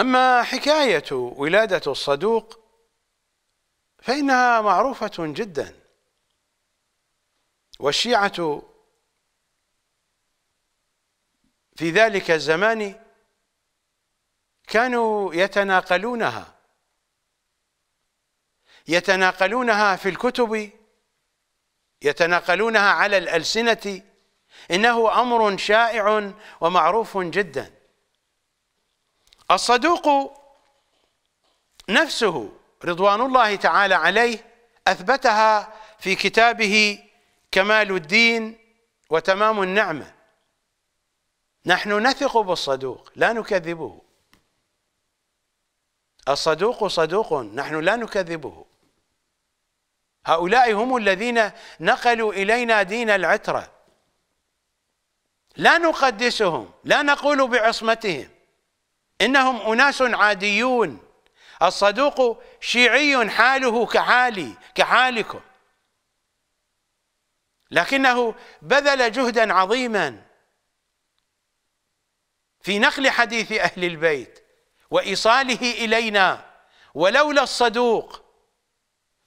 أما حكاية ولادة الصدوق فإنها معروفة جدا والشيعة في ذلك الزمان كانوا يتناقلونها يتناقلونها في الكتب يتناقلونها على الألسنة إنه أمر شائع ومعروف جداً الصدوق نفسه رضوان الله تعالى عليه اثبتها في كتابه كمال الدين وتمام النعمه نحن نثق بالصدوق لا نكذبه الصدوق صدوق نحن لا نكذبه هؤلاء هم الذين نقلوا الينا دين العتره لا نقدسهم لا نقول بعصمتهم إنهم أناس عاديون الصدوق شيعي حاله كحالي كحالكم لكنه بذل جهدا عظيما في نقل حديث أهل البيت وإيصاله إلينا ولولا الصدوق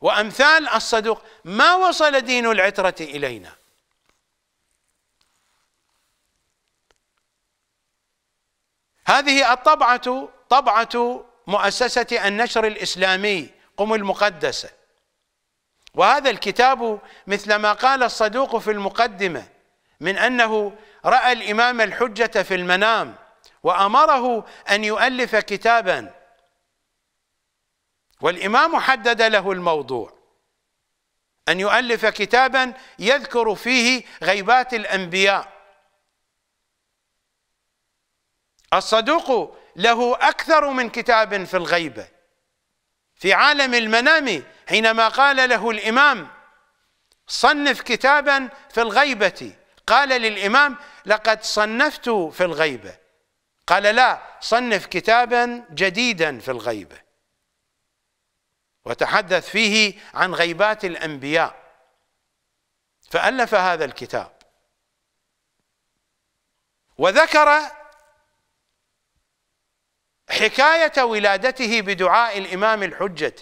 وأمثال الصدوق ما وصل دين العترة إلينا هذه الطبعة طبعة مؤسسة النشر الإسلامي قم المقدسة وهذا الكتاب مثل ما قال الصدوق في المقدمة من أنه رأى الإمام الحجة في المنام وأمره أن يؤلف كتابا والإمام حدد له الموضوع أن يؤلف كتابا يذكر فيه غيبات الأنبياء الصدوق له أكثر من كتاب في الغيبة في عالم المنام حينما قال له الإمام صنف كتابا في الغيبة قال للإمام لقد صنفت في الغيبة قال لا صنف كتابا جديدا في الغيبة وتحدث فيه عن غيبات الأنبياء فألف هذا الكتاب وذكر حكاية ولادته بدعاء الإمام الحجة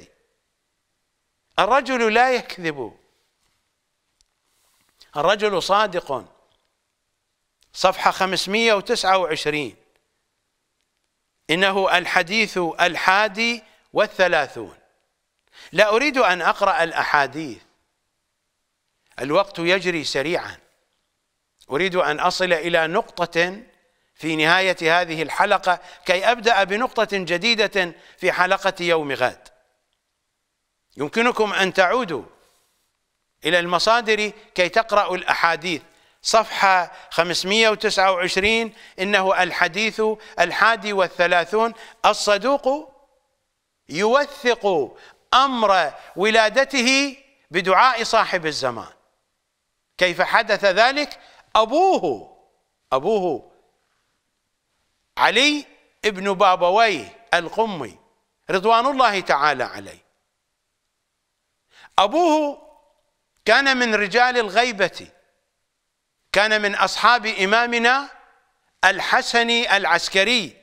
الرجل لا يكذب الرجل صادق صفحة 529 إنه الحديث الحادي والثلاثون لا أريد أن أقرأ الأحاديث الوقت يجري سريعا أريد أن أصل إلى نقطة في نهاية هذه الحلقة كي أبدأ بنقطة جديدة في حلقة يوم غد يمكنكم أن تعودوا إلى المصادر كي تقرأوا الأحاديث صفحة 529 إنه الحديث الحادي والثلاثون الصدوق يوثق أمر ولادته بدعاء صاحب الزمان كيف حدث ذلك أبوه أبوه علي ابن بابويه القمي رضوان الله تعالى عليه أبوه كان من رجال الغيبة كان من أصحاب إمامنا الحسني العسكري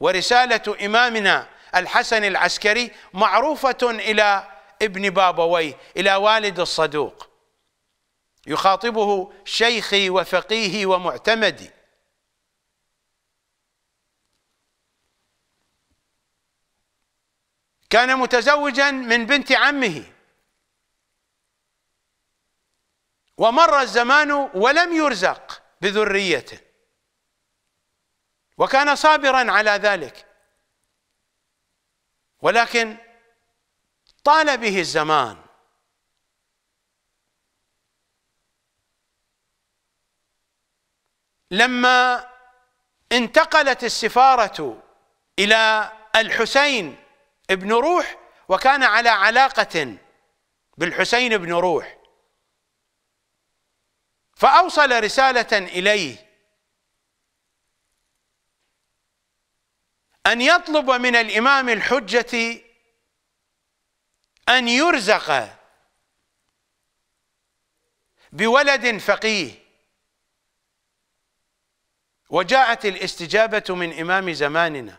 ورسالة إمامنا الحسن العسكري معروفة إلى ابن بابويه إلى والد الصدوق يخاطبه شيخي وفقيهي ومعتمدي كان متزوجا من بنت عمه ومر الزمان ولم يرزق بذريته وكان صابرا على ذلك ولكن طال به الزمان لما انتقلت السفارة إلى الحسين ابن روح وكان على علاقة بالحسين بن روح فأوصل رسالة إليه أن يطلب من الإمام الحجة أن يرزق بولد فقيه وجاءت الاستجابة من إمام زماننا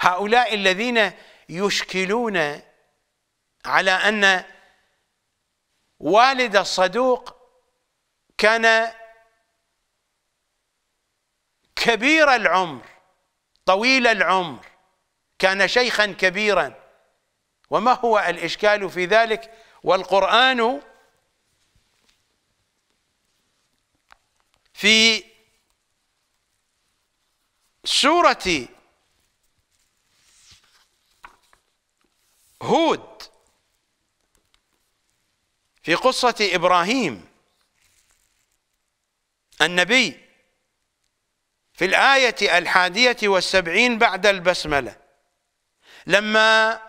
هؤلاء الذين يشكلون على ان والد الصدوق كان كبير العمر طويل العمر كان شيخا كبيرا وما هو الاشكال في ذلك والقران في سوره هود في قصة إبراهيم النبي في الآية الحادية والسبعين بعد البسملة لما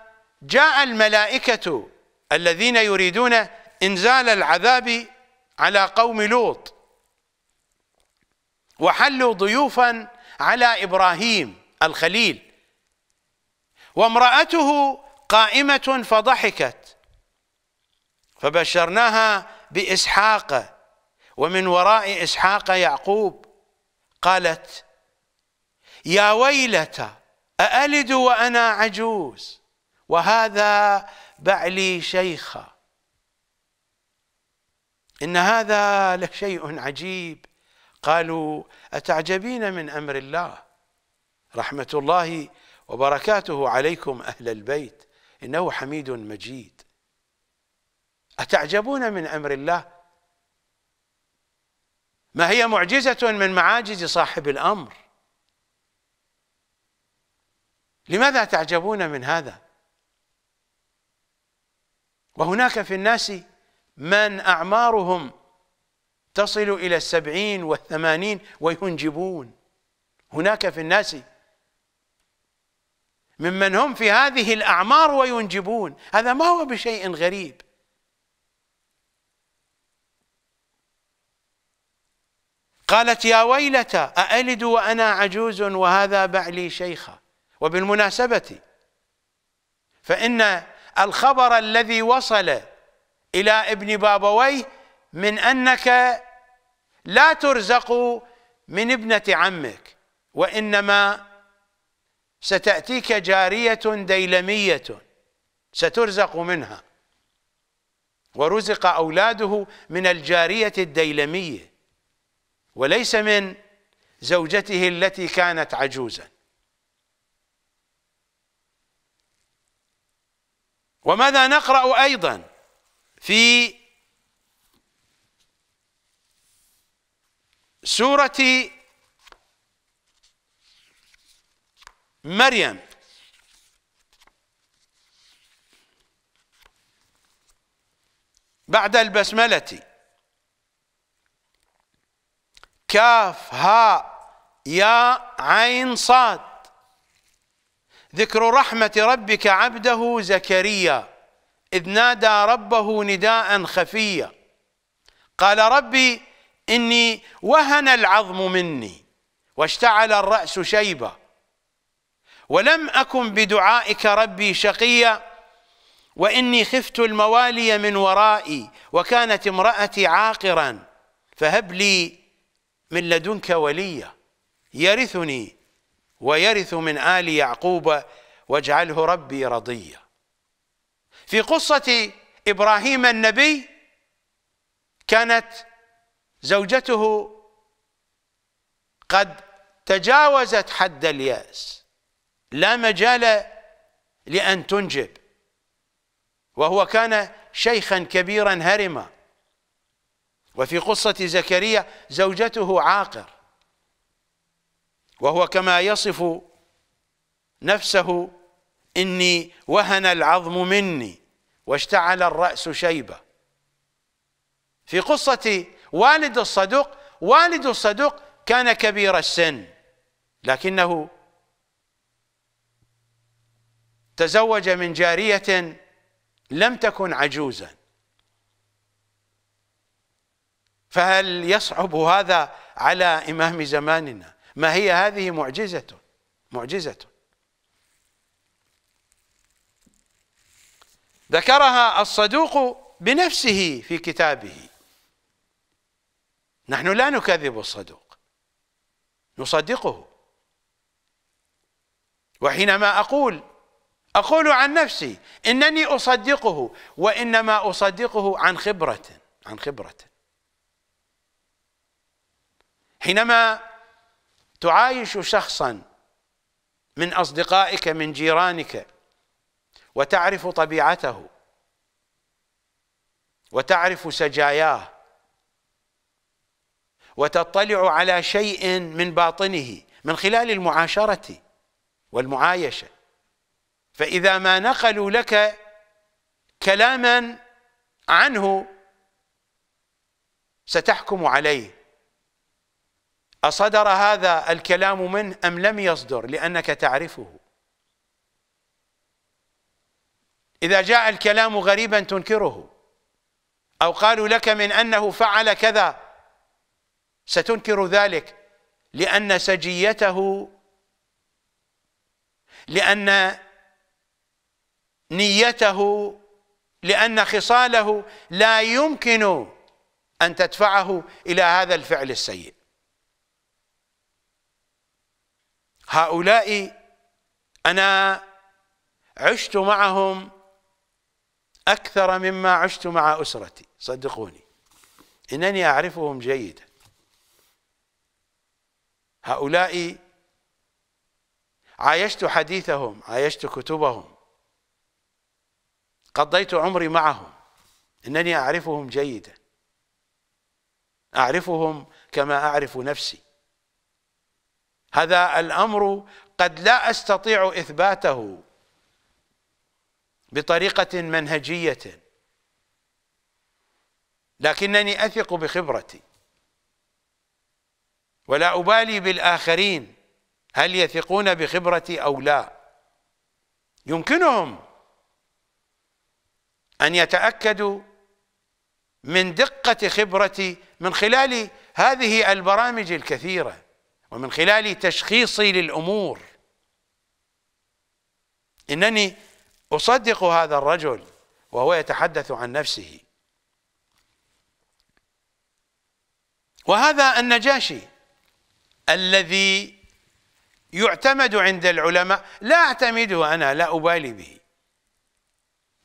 جاء الملائكة الذين يريدون إنزال العذاب على قوم لوط وحلوا ضيوفا على إبراهيم الخليل وامرأته قائمة فضحكت فبشرناها بإسحاق ومن وراء إسحاق يعقوب قالت يا ويلتى أألد وأنا عجوز وهذا بعلي شيخا إن هذا لشيء عجيب قالوا أتعجبين من أمر الله رحمة الله وبركاته عليكم أهل البيت إنه حميد مجيد أتعجبون من أمر الله ما هي معجزة من معاجز صاحب الأمر لماذا تعجبون من هذا وهناك في الناس من أعمارهم تصل إلى السبعين والثمانين وينجبون هناك في الناس ممن هم في هذه الأعمار وينجبون هذا ما هو بشيء غريب قالت يا ويلتى أألد وأنا عجوز وهذا بعلي شيخا وبالمناسبة فإن الخبر الذي وصل إلى ابن بابويه من أنك لا ترزق من ابنة عمك وإنما ستأتيك جارية ديلمية سترزق منها ورزق أولاده من الجارية الديلمية وليس من زوجته التي كانت عجوزا وماذا نقرأ أيضا في سورة مريم بعد البسملة كاف هاء يا عين صاد ذكر رحمة ربك عبده زكريا إذ نادى ربه نداء خفيا قال ربي إني وهن العظم مني واشتعل الرأس شيبا ولم أكن بدعائك ربي شقيا وإني خفت الموالي من ورائي وكانت امرأتي عاقرا فهب لي من لدنك وليا يرثني ويرث من آل يعقوب واجعله ربي رضيا في قصة إبراهيم النبي كانت زوجته قد تجاوزت حد اليأس لا مجال لأن تنجب وهو كان شيخا كبيرا هرما وفي قصة زكريا زوجته عاقر وهو كما يصف نفسه إني وهن العظم مني واشتعل الرأس شيبة في قصة والد الصدوق والد الصدوق كان كبير السن لكنه تزوج من جارية لم تكن عجوزا فهل يصعب هذا على إمام زماننا ما هي هذه معجزة معجزة ذكرها الصدوق بنفسه في كتابه نحن لا نكذب الصدوق نصدقه وحينما أقول أقول عن نفسي إنني أصدقه وإنما أصدقه عن خبرة عن خبرة حينما تعايش شخصا من أصدقائك من جيرانك وتعرف طبيعته وتعرف سجاياه وتطلع على شيء من باطنه من خلال المعاشرة والمعايشة فإذا ما نقلوا لك كلاما عنه ستحكم عليه أصدر هذا الكلام منه أم لم يصدر لأنك تعرفه إذا جاء الكلام غريبا تنكره أو قالوا لك من أنه فعل كذا ستنكر ذلك لأن سجيته لأن نيته لأن خصاله لا يمكن أن تدفعه إلى هذا الفعل السيء هؤلاء أنا عشت معهم أكثر مما عشت مع أسرتي صدقوني إنني أعرفهم جيدا هؤلاء عايشت حديثهم عايشت كتبهم قضيت عمري معهم انني اعرفهم جيدا اعرفهم كما اعرف نفسي هذا الامر قد لا استطيع اثباته بطريقه منهجيه لكنني اثق بخبرتي ولا ابالي بالاخرين هل يثقون بخبرتي او لا يمكنهم أن يتأكدوا من دقة خبرتي من خلال هذه البرامج الكثيرة ومن خلال تشخيصي للأمور إنني أصدق هذا الرجل وهو يتحدث عن نفسه وهذا النجاشي الذي يعتمد عند العلماء لا أعتمده أنا لا أبالي به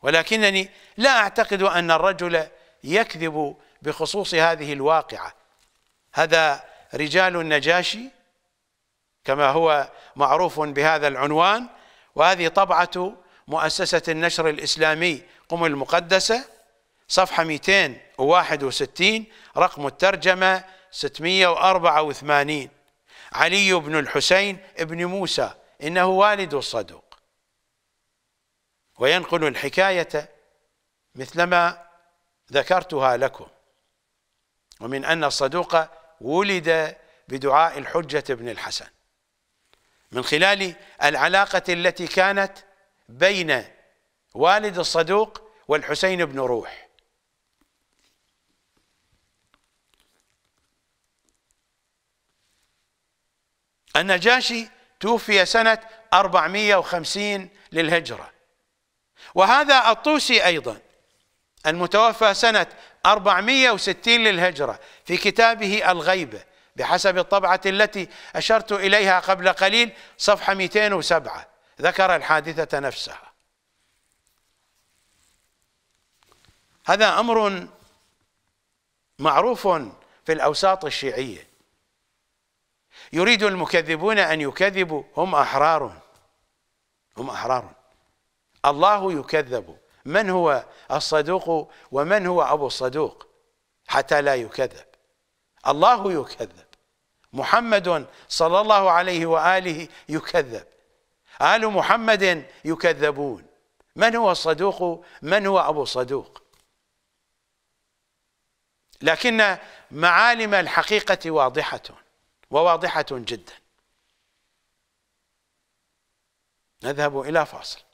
ولكنني لا أعتقد أن الرجل يكذب بخصوص هذه الواقعة هذا رجال النجاشي كما هو معروف بهذا العنوان وهذه طبعة مؤسسة النشر الإسلامي قم المقدسة صفحة 261 رقم الترجمة 684 علي بن الحسين بن موسى إنه والد الصدوق وينقل الحكاية مثلما ذكرتها لكم ومن أن الصدوق ولد بدعاء الحجة بن الحسن من خلال العلاقة التي كانت بين والد الصدوق والحسين بن روح النجاشي توفي سنة 450 للهجرة وهذا الطوسي أيضا المتوفى سنة 460 للهجرة في كتابه الغيبة بحسب الطبعة التي أشرت إليها قبل قليل صفحة 207 ذكر الحادثة نفسها هذا أمر معروف في الأوساط الشيعية يريد المكذبون أن يكذبوا هم أحرار هم أحرار الله يكذب من هو الصدوق ومن هو أبو الصدوق حتى لا يكذب الله يكذب محمد صلى الله عليه وآله يكذب آل محمد يكذبون من هو الصدوق من هو أبو الصدوق لكن معالم الحقيقة واضحة وواضحة جدا نذهب إلى فاصل